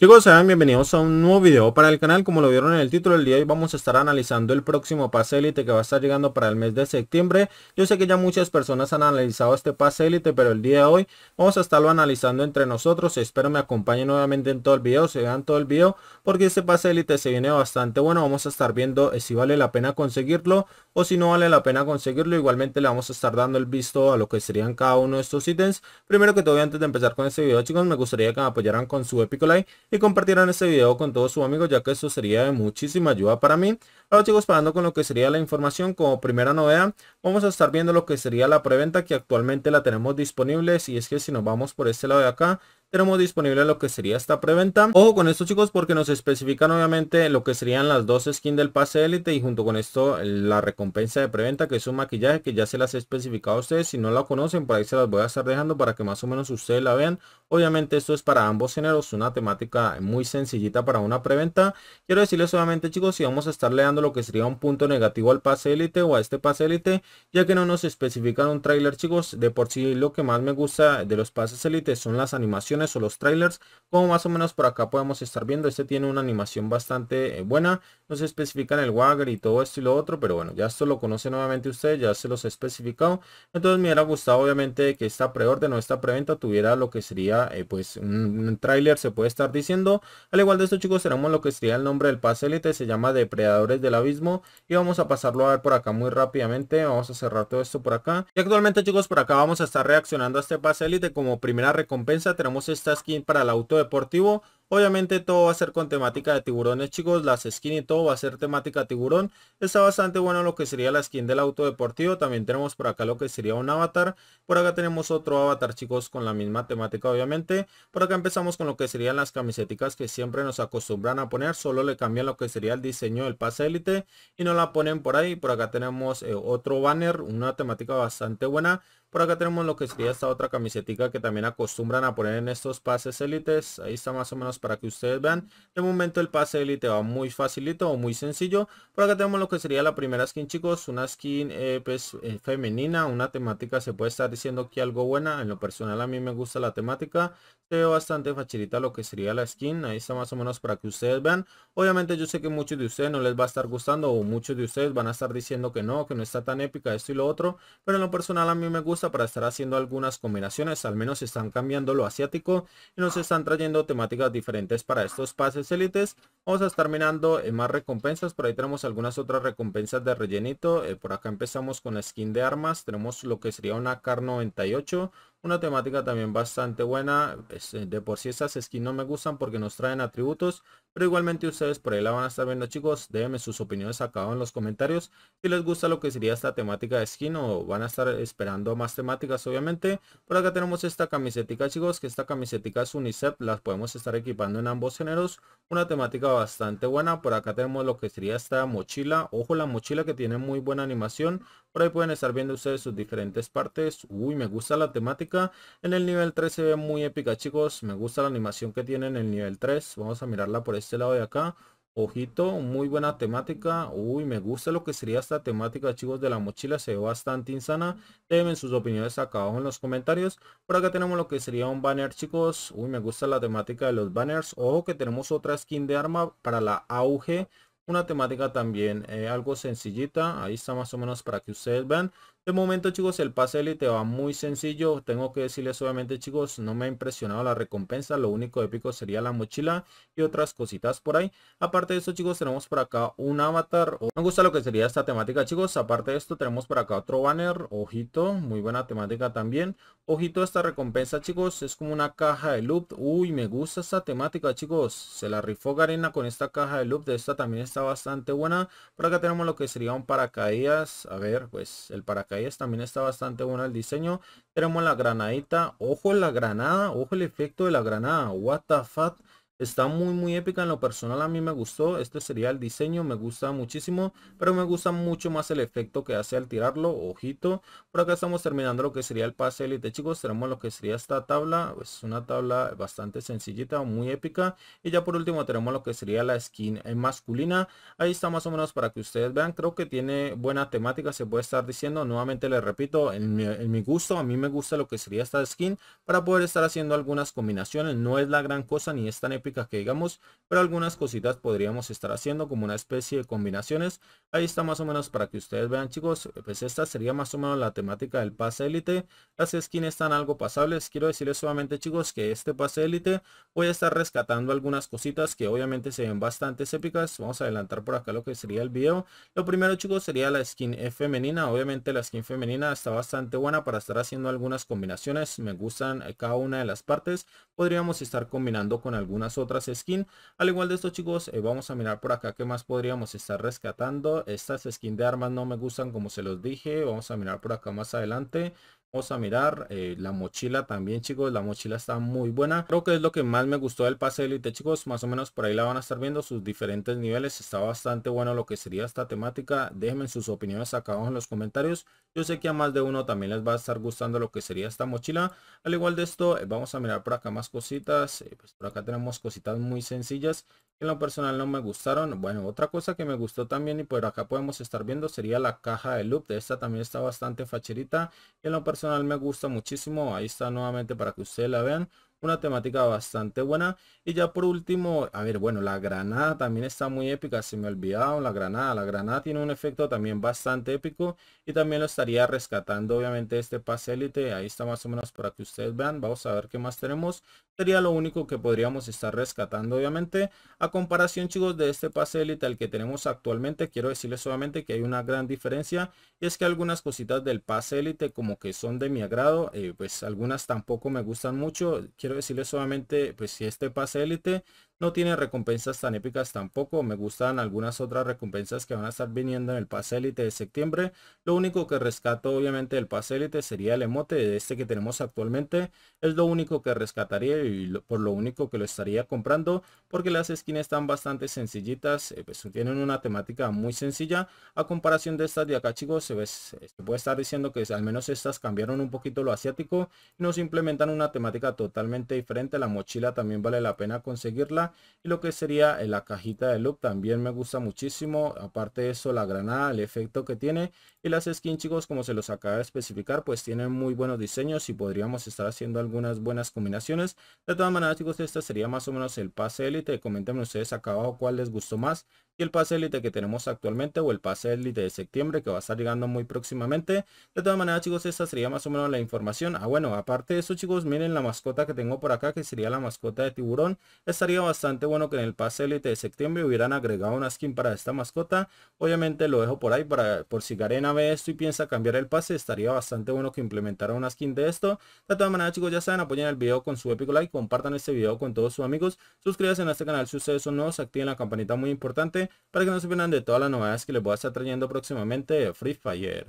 Chicos, sean bienvenidos a un nuevo video para el canal, como lo vieron en el título del día hoy vamos a estar analizando el próximo pase élite que va a estar llegando para el mes de septiembre. Yo sé que ya muchas personas han analizado este pase élite, pero el día de hoy vamos a estarlo analizando entre nosotros. Espero me acompañen nuevamente en todo el video, se vean todo el video, porque este pase élite se viene bastante bueno. Vamos a estar viendo eh, si vale la pena conseguirlo o si no vale la pena conseguirlo. Igualmente le vamos a estar dando el visto a lo que serían cada uno de estos ítems. Primero que todo, antes de empezar con este video, chicos, me gustaría que me apoyaran con su épico like y compartieran este video con todos sus amigos ya que eso sería de muchísima ayuda para mí. Ahora chicos, parando con lo que sería la información como primera novedad, vamos a estar viendo lo que sería la preventa que actualmente la tenemos disponible. Si es que si nos vamos por este lado de acá, tenemos disponible lo que sería esta preventa. Ojo con esto chicos porque nos especifican obviamente lo que serían las dos skins del pase élite y junto con esto la recompensa de preventa que es un maquillaje que ya se las he especificado a ustedes. Si no la conocen por ahí se las voy a estar dejando para que más o menos ustedes la vean. Obviamente esto es para ambos géneros, una temática muy sencillita para una preventa. Quiero decirles solamente chicos si vamos a estar dando lo que sería un punto negativo al pase élite o a este pase élite, ya que no nos especifican un tráiler chicos, de por sí lo que más me gusta de los pases élite son las animaciones o los trailers, como más o menos por acá podemos estar viendo, este tiene una animación bastante eh, buena, nos especifican el Wagger y todo esto y lo otro, pero bueno, ya esto lo conoce nuevamente ustedes ya se los he especificado, entonces me hubiera gustado obviamente que esta preorden o esta preventa tuviera lo que sería eh, pues un, trailer tráiler se puede estar diciendo, al igual de esto chicos tenemos lo que sería el nombre del pase élite, se llama Depredadores de el abismo y vamos a pasarlo a ver por acá muy rápidamente, vamos a cerrar todo esto por acá y actualmente chicos por acá vamos a estar reaccionando a este pase élite como primera recompensa tenemos esta skin para el auto deportivo Obviamente todo va a ser con temática de tiburones chicos, las skins y todo va a ser temática tiburón. Está bastante bueno lo que sería la skin del auto deportivo, también tenemos por acá lo que sería un avatar. Por acá tenemos otro avatar chicos con la misma temática obviamente. Por acá empezamos con lo que serían las camisetas que siempre nos acostumbran a poner, solo le cambian lo que sería el diseño del pase élite y nos la ponen por ahí. Por acá tenemos eh, otro banner, una temática bastante buena. Por acá tenemos lo que sería esta otra camiseta que también acostumbran a poner en estos pases élites. Ahí está más o menos para que ustedes vean. De momento el pase élite va muy facilito o muy sencillo. Por acá tenemos lo que sería la primera skin chicos. Una skin eh, pues, eh, femenina. Una temática se puede estar diciendo que algo buena. En lo personal a mí me gusta la temática. Se ve bastante facilita lo que sería la skin. Ahí está más o menos para que ustedes vean. Obviamente yo sé que muchos de ustedes no les va a estar gustando. O muchos de ustedes van a estar diciendo que no. Que no está tan épica esto y lo otro. Pero en lo personal a mí me gusta para estar haciendo algunas combinaciones, al menos están cambiando lo asiático y nos están trayendo temáticas diferentes para estos pases élites. Vamos a estar mirando en eh, más recompensas, por ahí tenemos algunas otras recompensas de rellenito. Eh, por acá empezamos con skin de armas, tenemos lo que sería una CAR 98, una temática también bastante buena. Eh, de por sí estas skins no me gustan porque nos traen atributos. Pero igualmente ustedes por ahí la van a estar viendo chicos. Déjenme sus opiniones acá en los comentarios. Si les gusta lo que sería esta temática de skin o van a estar esperando más temáticas obviamente. Por acá tenemos esta camiseta chicos. Que esta camiseta es unicef, Las podemos estar equipando en ambos géneros. Una temática bastante buena. Por acá tenemos lo que sería esta mochila. Ojo la mochila que tiene muy buena animación. Por ahí pueden estar viendo ustedes sus diferentes partes. Uy, me gusta la temática. En el nivel 3 se ve muy épica, chicos. Me gusta la animación que tiene en el nivel 3. Vamos a mirarla por este lado de acá. Ojito, muy buena temática. Uy, me gusta lo que sería esta temática, chicos, de la mochila. Se ve bastante insana. Déjenme sus opiniones acá abajo en los comentarios. Por acá tenemos lo que sería un banner, chicos. Uy, me gusta la temática de los banners. Ojo que tenemos otra skin de arma para la auge una temática también eh, algo sencillita ahí está más o menos para que ustedes vean de este momento chicos el pase élite va muy sencillo, tengo que decirles obviamente chicos no me ha impresionado la recompensa, lo único épico sería la mochila y otras cositas por ahí. Aparte de eso chicos tenemos por acá un avatar, me gusta lo que sería esta temática chicos, aparte de esto tenemos por acá otro banner, ojito, muy buena temática también. Ojito esta recompensa chicos, es como una caja de loop, uy me gusta esta temática chicos, se la rifó Garena con esta caja de loop, de esta también está bastante buena. Por acá tenemos lo que sería un paracaídas, a ver pues el paracaídas es también está bastante bueno el diseño. Tenemos la granadita. Ojo la granada. Ojo el efecto de la granada. What the Está muy muy épica en lo personal, a mí me gustó, este sería el diseño, me gusta muchísimo, pero me gusta mucho más el efecto que hace al tirarlo, ojito. Por acá estamos terminando lo que sería el pase elite chicos, tenemos lo que sería esta tabla, es una tabla bastante sencillita, muy épica. Y ya por último tenemos lo que sería la skin eh, masculina, ahí está más o menos para que ustedes vean, creo que tiene buena temática, se puede estar diciendo, nuevamente les repito, en mi, en mi gusto, a mí me gusta lo que sería esta skin para poder estar haciendo algunas combinaciones, no es la gran cosa ni es tan épica que digamos, pero algunas cositas podríamos estar haciendo como una especie de combinaciones. Ahí está más o menos para que ustedes vean chicos, pues esta sería más o menos la temática del pase élite. Las skins están algo pasables, quiero decirles solamente chicos que este pase élite voy a estar rescatando algunas cositas que obviamente se ven bastante épicas. Vamos a adelantar por acá lo que sería el video. Lo primero chicos sería la skin femenina, obviamente la skin femenina está bastante buena para estar haciendo algunas combinaciones, me gustan eh, cada una de las partes, podríamos estar combinando con algunas otras skins. Al igual de estos chicos, eh, vamos a mirar por acá qué más podríamos estar rescatando. Estas skins de armas no me gustan como se los dije. Vamos a mirar por acá más adelante. Vamos a mirar eh, la mochila también chicos, la mochila está muy buena Creo que es lo que más me gustó del pase elite chicos, más o menos por ahí la van a estar viendo sus diferentes niveles Está bastante bueno lo que sería esta temática, déjenme sus opiniones acá abajo en los comentarios yo sé que a más de uno también les va a estar gustando lo que sería esta mochila. Al igual de esto, eh, vamos a mirar por acá más cositas. Eh, pues, por acá tenemos cositas muy sencillas que en lo personal no me gustaron. Bueno, otra cosa que me gustó también y por acá podemos estar viendo sería la caja de loop. De esta también está bastante facherita en lo personal me gusta muchísimo. Ahí está nuevamente para que ustedes la vean una temática bastante buena. Y ya por último, a ver, bueno, la granada también está muy épica, se me olvidaron la granada. La granada tiene un efecto también bastante épico y también lo estaría rescatando obviamente este pase élite. Ahí está más o menos para que ustedes vean. Vamos a ver qué más tenemos. Sería lo único que podríamos estar rescatando obviamente. A comparación chicos de este pase élite al que tenemos actualmente, quiero decirles solamente que hay una gran diferencia y es que algunas cositas del pase élite como que son de mi agrado, eh, pues algunas tampoco me gustan mucho quiero decirle solamente, pues si este pase élite, no tiene recompensas tan épicas tampoco, me gustan algunas otras recompensas que van a estar viniendo en el pase élite de septiembre. Lo único que rescato obviamente del pase élite sería el emote de este que tenemos actualmente. Es lo único que rescataría y por lo único que lo estaría comprando porque las skins están bastante sencillitas, eh, pues tienen una temática muy sencilla. A comparación de estas de acá chicos, se, eh, se puede estar diciendo que al menos estas cambiaron un poquito lo asiático y nos implementan una temática totalmente diferente. La mochila también vale la pena conseguirla y lo que sería eh, la cajita de loop también me gusta muchísimo aparte de eso la granada el efecto que tiene y las skins chicos como se los acaba de especificar pues tienen muy buenos diseños y podríamos estar haciendo algunas buenas combinaciones de todas maneras chicos este sería más o menos el pase élite comenten ustedes acá abajo cuál les gustó más y el pase élite que tenemos actualmente o el pase élite de septiembre que va a estar llegando muy próximamente. De todas maneras chicos, esta sería más o menos la información. Ah bueno, aparte de eso chicos, miren la mascota que tengo por acá que sería la mascota de tiburón. Estaría bastante bueno que en el pase élite de septiembre hubieran agregado una skin para esta mascota. Obviamente lo dejo por ahí para por si Garena ve esto y piensa cambiar el pase, estaría bastante bueno que implementara una skin de esto. De todas maneras chicos, ya saben, apoyen el video con su épico like, compartan este video con todos sus amigos, suscríbanse a este canal si ustedes son nuevos, activen la campanita muy importante para que no se pierdan de todas las novedades que les voy a estar trayendo próximamente de Free Fire.